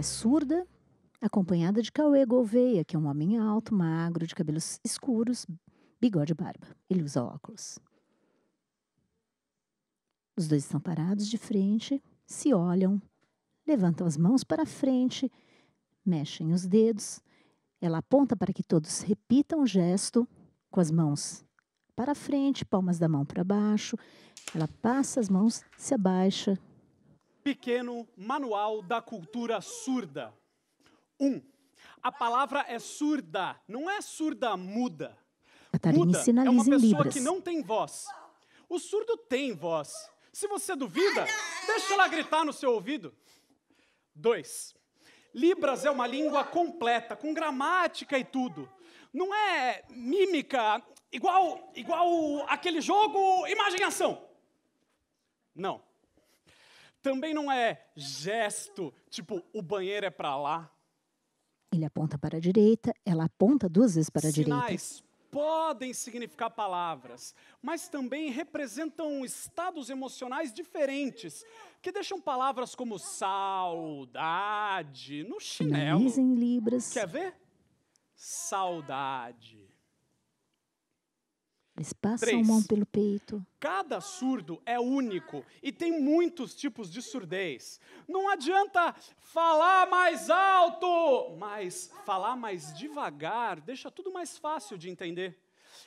é surda, acompanhada de Cauê Gouveia, que é um homem alto, magro, de cabelos escuros, bigode e barba. Ele usa óculos. Os dois estão parados de frente, se olham, levantam as mãos para frente, mexem os dedos. Ela aponta para que todos repitam o gesto com as mãos para frente, palmas da mão para baixo. Ela passa as mãos, se abaixa, pequeno manual da cultura surda. 1. Um, a palavra é surda, não é surda muda. Muda é uma pessoa que não tem voz. O surdo tem voz. Se você duvida, deixa ela gritar no seu ouvido. 2. Libras é uma língua completa, com gramática e tudo. Não é mímica igual igual aquele jogo imagem ação. Não também não é gesto, tipo, o banheiro é para lá. Ele aponta para a direita, ela aponta duas vezes para a Sinais direita. podem significar palavras, mas também representam estados emocionais diferentes, que deixam palavras como saudade no chinelo. em libras. Quer ver? Saudade. Eles passam Três. mão pelo peito. Cada surdo é único e tem muitos tipos de surdez. Não adianta falar mais alto, mas falar mais devagar deixa tudo mais fácil de entender.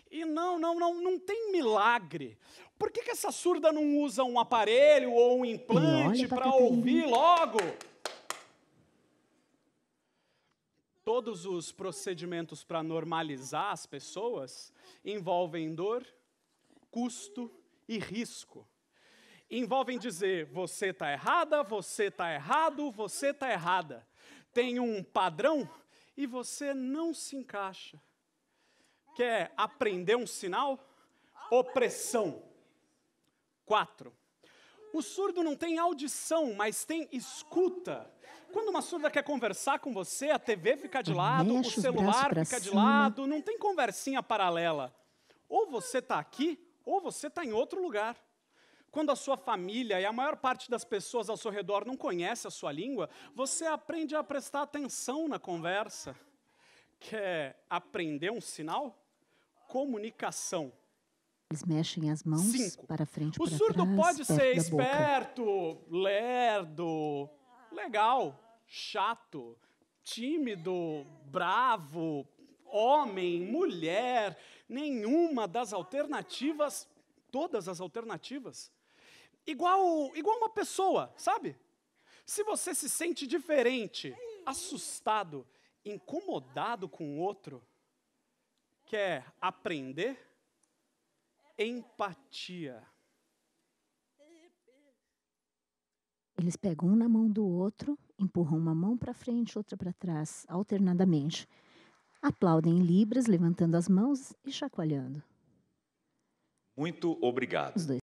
E não, não, não, não tem milagre. Por que, que essa surda não usa um aparelho ou um implante para ouvir logo? todos os procedimentos para normalizar as pessoas envolvem dor, custo e risco. Envolvem dizer você está errada, você está errado, você está errada. Tem um padrão e você não se encaixa. Quer aprender um sinal? Opressão. Quatro. O surdo não tem audição, mas tem escuta. Quando uma surda quer conversar com você, a TV fica de lado, o celular fica de lado, não tem conversinha paralela. Ou você está aqui, ou você está em outro lugar. Quando a sua família e a maior parte das pessoas ao seu redor não conhece a sua língua, você aprende a prestar atenção na conversa. Quer aprender um sinal? Comunicação eles mexem as mãos Cinco. para frente, o para trás. O surdo pode ser esperto, lerdo, legal, chato, tímido, bravo, homem, mulher, nenhuma das alternativas, todas as alternativas. Igual, igual uma pessoa, sabe? Se você se sente diferente, assustado, incomodado com o outro, quer aprender? empatia. Eles pegam um na mão do outro, empurram uma mão para frente, outra para trás, alternadamente. Aplaudem em libras, levantando as mãos e chacoalhando. Muito obrigado. Os dois